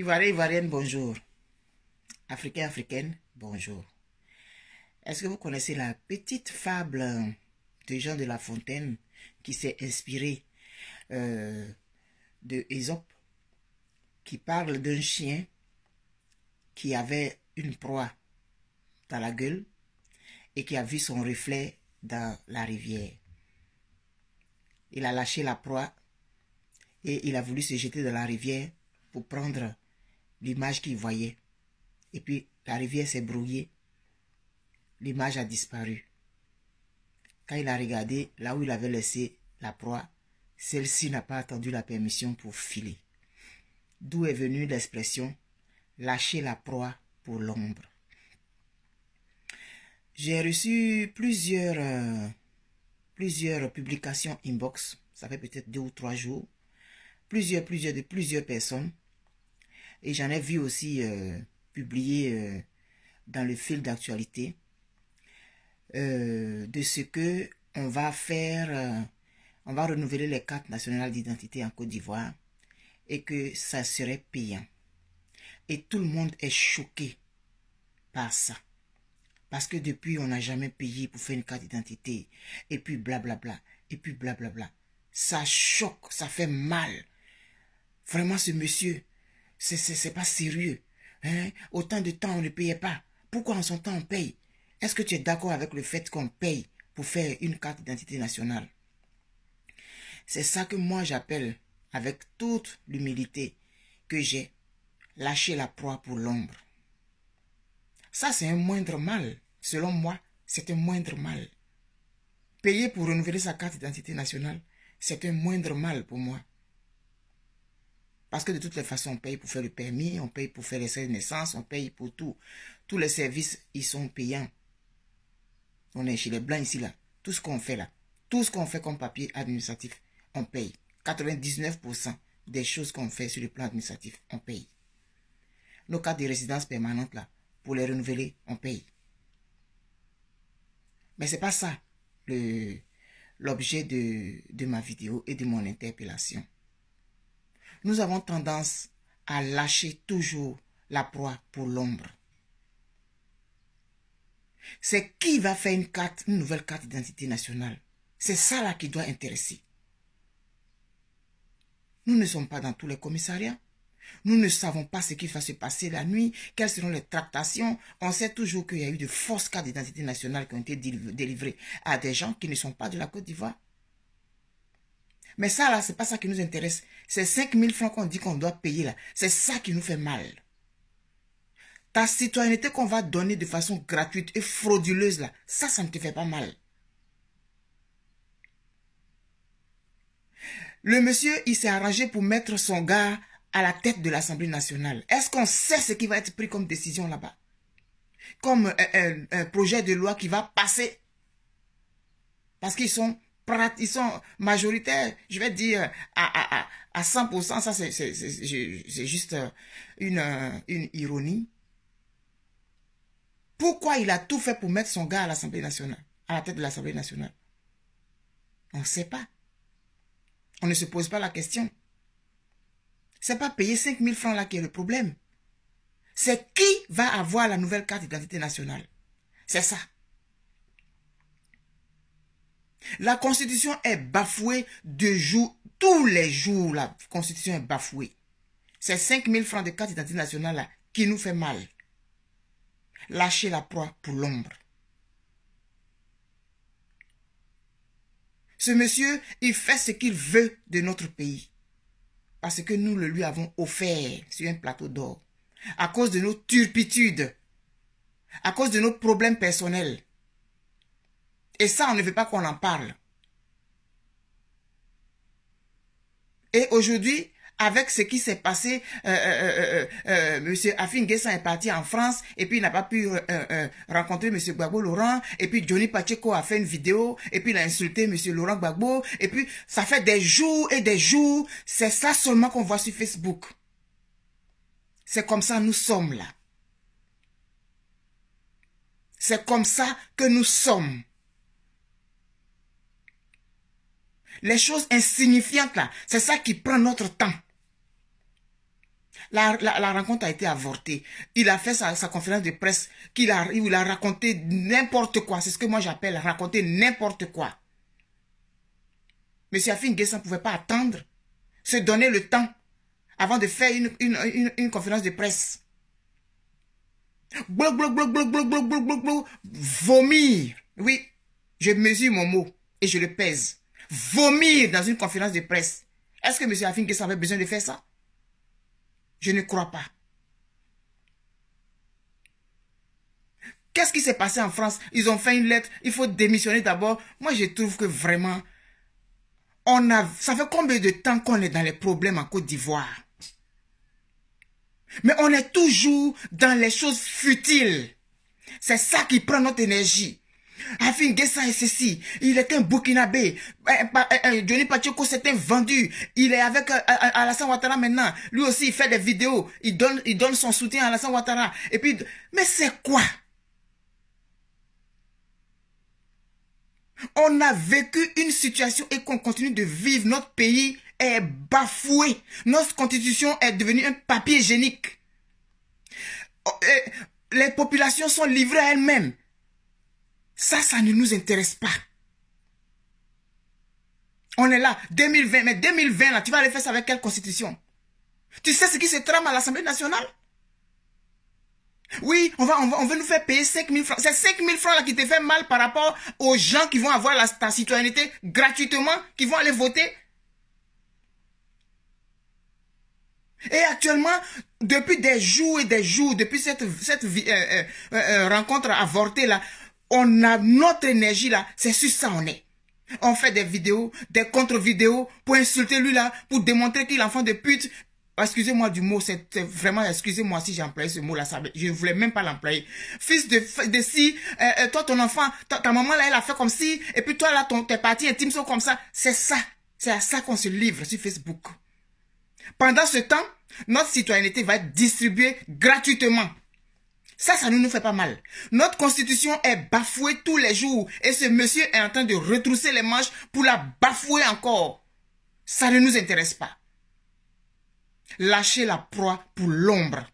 Ivoirien, Ivoirienne, bonjour. Africain, Africaine, bonjour. Est-ce que vous connaissez la petite fable de Jean de La Fontaine qui s'est inspirée euh, de Ésope qui parle d'un chien qui avait une proie dans la gueule et qui a vu son reflet dans la rivière. Il a lâché la proie et il a voulu se jeter dans la rivière pour prendre l'image qu'il voyait. Et puis la rivière s'est brouillée. L'image a disparu. Quand il a regardé là où il avait laissé la proie, celle-ci n'a pas attendu la permission pour filer. D'où est venue l'expression lâcher la proie pour l'ombre. J'ai reçu plusieurs, euh, plusieurs publications inbox, ça fait peut-être deux ou trois jours, plusieurs, plusieurs, de plusieurs personnes et j'en ai vu aussi euh, publié euh, dans le fil d'actualité euh, de ce que on va faire, on va renouveler les cartes nationales d'identité en Côte d'Ivoire et que ça serait payant. Et tout le monde est choqué par ça. Parce que depuis, on n'a jamais payé pour faire une carte d'identité. Et puis blablabla. et puis blablabla. Ça choque, ça fait mal. Vraiment, ce monsieur, c'est pas sérieux. Hein? Autant de temps, on ne payait pas. Pourquoi en son temps, on paye Est-ce que tu es d'accord avec le fait qu'on paye pour faire une carte d'identité nationale C'est ça que moi, j'appelle, avec toute l'humilité que j'ai, lâcher la proie pour l'ombre. Ça, c'est un moindre mal. Selon moi, c'est un moindre mal. Payer pour renouveler sa carte d'identité nationale, c'est un moindre mal pour moi. Parce que de toutes les façons, on paye pour faire le permis, on paye pour faire les de naissance, on paye pour tout. Tous les services, ils sont payants. On est chez les Blancs ici, là. Tout ce qu'on fait là, tout ce qu'on fait comme papier administratif, on paye. 99% des choses qu'on fait sur le plan administratif, on paye. Nos cas de résidence permanente là, pour les renouveler, on paye. Mais ce n'est pas ça l'objet de ma vidéo et de mon interpellation nous avons tendance à lâcher toujours la proie pour l'ombre. C'est qui va faire une carte, une nouvelle carte d'identité nationale. C'est ça là qui doit intéresser. Nous ne sommes pas dans tous les commissariats. Nous ne savons pas ce qui va se passer la nuit, quelles seront les tractations. On sait toujours qu'il y a eu de fausses cartes d'identité nationale qui ont été délivrées à des gens qui ne sont pas de la Côte d'Ivoire. Mais ça, là, c'est pas ça qui nous intéresse. c'est 5000 francs qu'on dit qu'on doit payer, là, c'est ça qui nous fait mal. Ta citoyenneté qu'on va donner de façon gratuite et frauduleuse, là, ça, ça ne te fait pas mal. Le monsieur, il s'est arrangé pour mettre son gars à la tête de l'Assemblée nationale. Est-ce qu'on sait ce qui va être pris comme décision là-bas Comme un euh, euh, euh, projet de loi qui va passer Parce qu'ils sont ils sont majoritaires, je vais dire à, 100%, ça c'est juste euh, euh, une, ironie. Pourquoi il a tout fait pour mettre son gars à l'Assemblée nationale, à la tête de l'Assemblée nationale On ne sait pas. On ne se pose pas la question. C'est pas payer 5000 francs là qui est le problème. C'est qui va avoir la nouvelle carte d'identité nationale. C'est ça. La Constitution est bafouée de jour, tous les jours, la Constitution est bafouée. C'est 5000 francs de carte d'identité nationale qui nous fait mal. Lâchez la proie pour l'ombre. Ce monsieur, il fait ce qu'il veut de notre pays. Parce que nous le lui avons offert sur un plateau d'or. À cause de nos turpitudes. À cause de nos problèmes personnels. Et ça, on ne veut pas qu'on en parle. Et aujourd'hui, avec ce qui s'est passé, euh, euh, euh, Monsieur Afin est parti en France et puis il n'a pas pu rencontrer Monsieur Gbagbo Laurent. Et puis Johnny Pacheco a fait une vidéo et puis il a insulté Monsieur Laurent Gbagbo. Et puis ça fait des jours et des jours. C'est ça seulement qu'on voit sur Facebook. C'est comme ça nous sommes là. C'est comme ça que nous sommes. Les choses insignifiantes là, c'est ça qui prend notre temps. La, rencontre a été avortée. Il a fait sa, conférence de presse qu'il a, il a raconté n'importe quoi. C'est ce que moi j'appelle raconter n'importe quoi. Monsieur Afin ne pouvait pas attendre, se donner le temps avant de faire une, conférence de presse. vomir. Oui, je mesure mon mot et je le pèse vomir dans une conférence de presse. Est-ce que M. Afinkes avait besoin de faire ça Je ne crois pas. Qu'est-ce qui s'est passé en France Ils ont fait une lettre, il faut démissionner d'abord. Moi, je trouve que vraiment, on a, ça fait combien de temps qu'on est dans les problèmes en Côte d'Ivoire Mais on est toujours dans les choses futiles. C'est ça qui prend notre énergie. Afin Gessa est ceci. Il est un Burkinabé. Eh, eh, eh, Johnny Pacheco un vendu. Il est avec euh, euh, euh, Alassane Ouattara maintenant. Lui aussi, il fait des vidéos. Il donne, il donne son soutien à Alassane Ouattara. Et puis, mais c'est quoi? On a vécu une situation et qu'on continue de vivre. Notre pays est bafoué. Notre constitution est devenue un papier génique. Oh, les populations sont livrées à elles-mêmes. Ça, ça ne nous intéresse pas. On est là, 2020, mais 2020, là, tu vas aller faire ça avec quelle constitution Tu sais ce qui se trame à l'Assemblée nationale Oui, on va, on, on veut nous faire payer 5 000 francs. C'est 5 000 francs là qui te fait mal par rapport aux gens qui vont avoir la, ta citoyenneté gratuitement, qui vont aller voter. Et actuellement, depuis des jours et des jours, depuis cette, cette euh, euh, euh, rencontre avortée là, on a notre énergie là, c'est sur ça on est. On fait des vidéos, des contre-vidéos pour insulter lui là, pour démontrer qu'il est enfant de pute. Excusez-moi du mot, c'est vraiment, excusez-moi si j'ai employé ce mot là, je ne voulais même pas l'employer. Fils de, de si, euh, euh, toi ton enfant, ta, maman là, elle a fait comme si, et puis toi là, ton, tes parti intimes sont comme ça. C'est ça, c'est à ça qu'on se livre sur Facebook. Pendant ce temps, notre citoyenneté va être distribuée gratuitement ça, ça ne nous fait pas mal. Notre constitution est bafouée tous les jours et ce monsieur est en train de retrousser les manches pour la bafouer encore. Ça ne nous intéresse pas. Lâchez la proie pour l'ombre.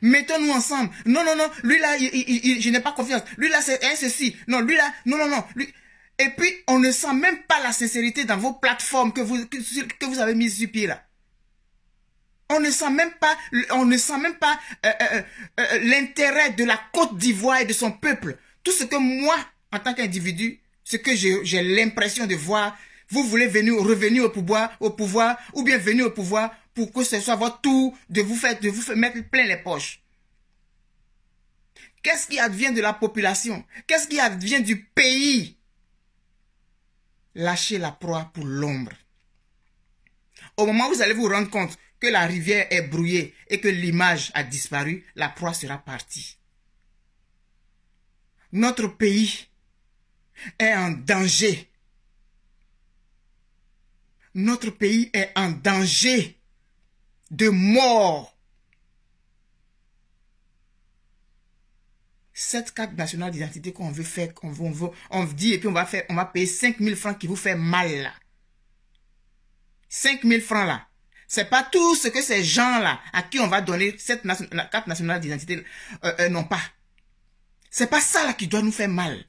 Mettons-nous ensemble. Non, non, non. Lui là, je n'ai pas confiance. Lui là, c'est hein, ceci. Non, lui là, non, non, non. Lui... Et puis, on ne sent même pas la sincérité dans vos plateformes que vous, que, que vous avez mises sur pied là. On ne sent même pas, on ne sent même pas euh, euh, euh, l'intérêt de la Côte d'Ivoire et de son peuple. Tout ce que moi, en tant qu'individu, ce que j'ai l'impression de voir, vous voulez venir revenir au pouvoir, au pouvoir, ou bien venir au pouvoir pour que ce soit votre tour de vous faire, de vous faire mettre plein les poches. Qu'est-ce qui advient de la population Qu'est-ce qui advient du pays Lâchez la proie pour l'ombre. Au moment où vous allez vous rendre compte que la rivière est brouillée et que l'image a disparu, la proie sera partie. Notre pays est en danger. Notre pays est en danger de mort. Cette carte nationale d'identité qu'on veut faire, qu'on veut, on veut, on dit et puis on va faire, on va payer 5000 francs qui vous fait mal là. 5000 francs là. C'est pas tout ce que ces gens-là, à qui on va donner cette carte nationale d'identité, euh, euh, n'ont pas. C'est pas ça qui doit nous faire mal.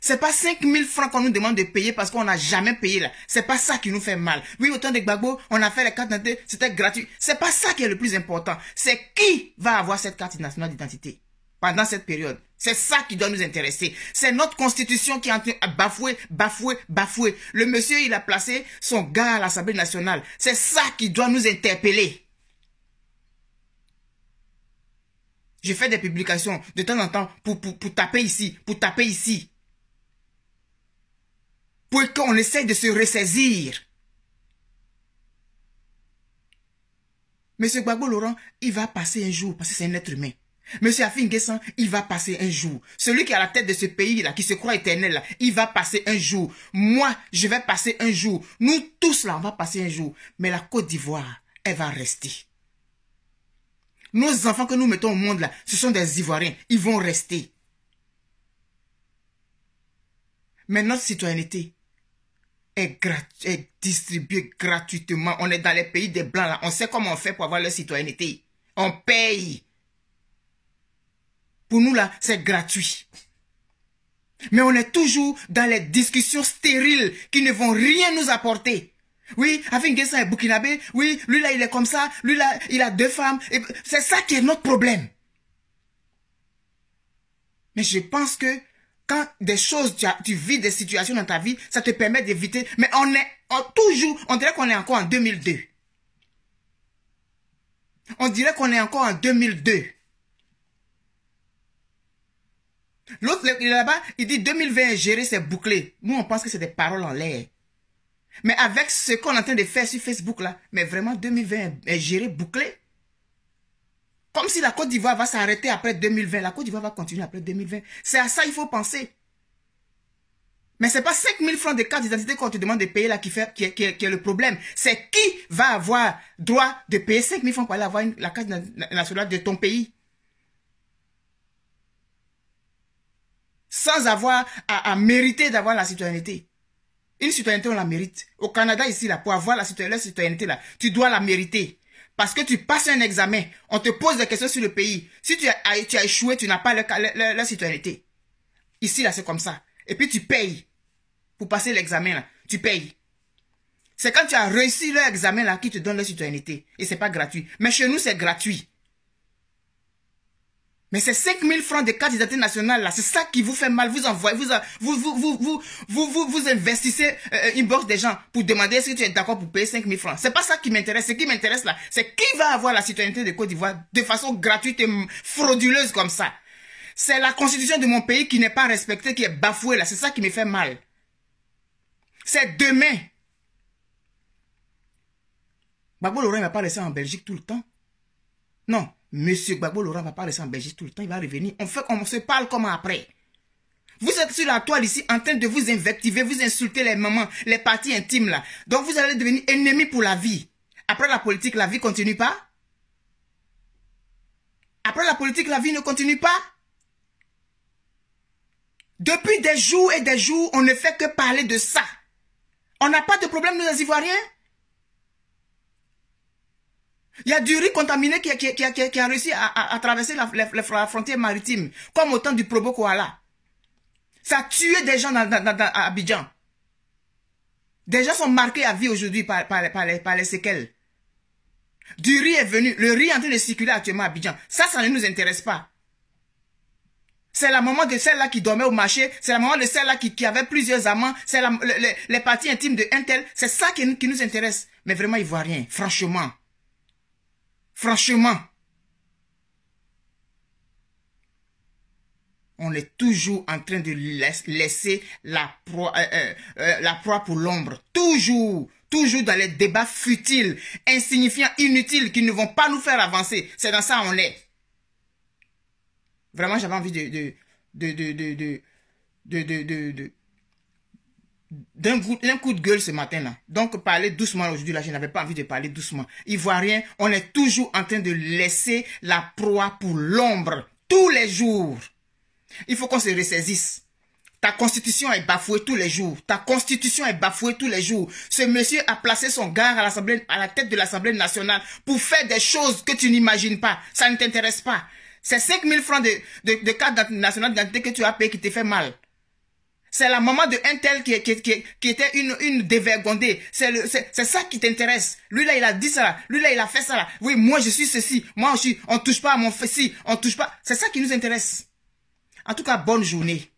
C'est pas 5000 francs qu'on nous demande de payer parce qu'on n'a jamais payé là. C'est pas ça qui nous fait mal. Oui, autant temps on a fait carte nationale d'identité, c'était gratuit. C'est pas ça qui est le plus important. C'est qui va avoir cette carte nationale d'identité pendant cette période. C'est ça qui doit nous intéresser. C'est notre constitution qui est en train de bafouer, bafouer, bafouer. Le monsieur, il a placé son gars à l'Assemblée nationale. C'est ça qui doit nous interpeller. J'ai fait des publications de temps en temps pour, pour, taper ici, pour taper ici. Pour qu'on essaie de se ressaisir. Monsieur Gbagbo Laurent, il va passer un jour parce que c'est un être humain. Monsieur Afingesan, il va passer un jour. Celui qui est à la tête de ce pays-là, qui se croit éternel, il va passer un jour. Moi, je vais passer un jour. Nous tous, là, on va passer un jour. Mais la Côte d'Ivoire, elle va rester. Nos enfants que nous mettons au monde, là, ce sont des Ivoiriens. Ils vont rester. Mais notre citoyenneté est, distribuée gratuitement. On est dans les pays des Blancs, là. On sait comment on fait pour avoir leur citoyenneté. On paye. Pour nous, là, c'est gratuit. Mais on est toujours dans les discussions stériles qui ne vont rien nous apporter. Oui, Afingesa est burkinabé. Oui, lui là, il est comme ça. Lui là, il a deux femmes. C'est ça qui est notre problème. Mais je pense que quand des choses, tu, vis des situations dans ta vie, ça te permet d'éviter. Mais on est toujours, on dirait qu'on est encore en 2002. On dirait qu'on est encore en 2002. L'autre, il est là-bas, il dit 2020 géré, c'est bouclé. Nous, on pense que c'est des paroles en l'air. Mais avec ce qu'on est en train de faire sur Facebook, là, mais vraiment, 2020 est géré, bouclé. Comme si la Côte d'Ivoire va s'arrêter après 2020. La Côte d'Ivoire va continuer après 2020. C'est à ça qu'il faut penser. Mais ce n'est pas 5 000 francs de carte d'identité qu'on te demande de payer là qui, qui, est, le problème. C'est qui va avoir droit de payer 5 000 francs pour aller avoir la carte nationale de ton pays. sans avoir à, mériter d'avoir la citoyenneté. Une citoyenneté, on la mérite. Au Canada, ici, là, pour avoir la citoyenneté, là, tu dois la mériter. Parce que tu passes un examen, on te pose des questions sur le pays. Si tu as, échoué, tu n'as pas la citoyenneté. Ici, là, c'est comme ça. Et puis, tu payes. Pour passer l'examen, là, tu payes. C'est quand tu as réussi l'examen, là, qui te donne la citoyenneté. Et c'est pas gratuit. Mais chez nous, c'est gratuit. Mais ces 5000 francs de carte nationale là, c'est ça qui vous fait mal. Vous envoyez, vous, vous, vous, vous, vous vous investissez euh, une bourse des gens pour demander si ce que tu es d'accord pour payer 5000 francs. C'est pas ça qui m'intéresse. Ce qui m'intéresse là, c'est qui va avoir la citoyenneté de Côte d'Ivoire de façon gratuite et frauduleuse comme ça. C'est la constitution de mon pays qui n'est pas respectée, qui est bafouée là. C'est ça qui me fait mal. C'est demain. Babou Laurent ne m'a pas laissé en Belgique tout le temps. Non, Monsieur Gbagbo Laurent va pas rester en Belgique tout le temps, il va revenir. On fait qu'on se parle comment après. Vous êtes sur la toile ici en train de vous invectiver, vous insulter les mamans, les parties intimes là. Donc vous allez devenir ennemi pour la vie. Après la politique, la vie continue pas Après la politique, la vie ne continue pas Depuis des jours et des jours, on ne fait que parler de ça. On n'a pas de problème, nous les Ivoiriens il y a du riz contaminé qui, a réussi à, traverser la, frontière maritime, comme au temps du Probo Koala. Ça a tué des gens dans, à Abidjan. Des gens sont marqués à vie aujourd'hui par, les, séquelles. Du riz est venu, le riz est en train de circuler actuellement à Abidjan. Ça, ça ne nous intéresse pas. C'est la maman de celle-là qui dormait au marché, c'est la maman de celle-là qui, qui, avait plusieurs amants, c'est les parties intimes de Intel. C'est ça qui, qui nous intéresse. Mais vraiment, il voit rien, franchement. Franchement, on est toujours en train de laisser euh, euh, euh, la proie, pour l'ombre. Toujours, toujours dans les débats futiles, insignifiants, inutiles, qui ne vont pas nous faire avancer. C'est dans ça qu'on est. Vraiment, j'avais envie de, de, de d'un coup de gueule ce matin-là. Donc, parler doucement aujourd'hui, là, je n'avais pas envie de parler doucement. Ivoirien, on est toujours en train de laisser la proie pour l'ombre, tous les jours. Il faut qu'on se ressaisisse. Ta constitution est bafouée tous les jours. Ta constitution est bafouée tous les jours. Ce monsieur a placé son gars à, à la tête de l'Assemblée nationale pour faire des choses que tu n'imagines pas. Ça ne t'intéresse pas. C'est 5000 francs de, de, carte nationale d'identité que tu as payé qui te fait mal. C'est la maman de un tel qui, qui, qui, qui, était une, une dévergondée. C'est ça qui t'intéresse. Lui là, il a dit ça Lui là, il a fait ça là. Oui, moi je suis ceci. Moi je suis. On touche pas à mon fessier. On touche pas. C'est ça qui nous intéresse. En tout cas, bonne journée.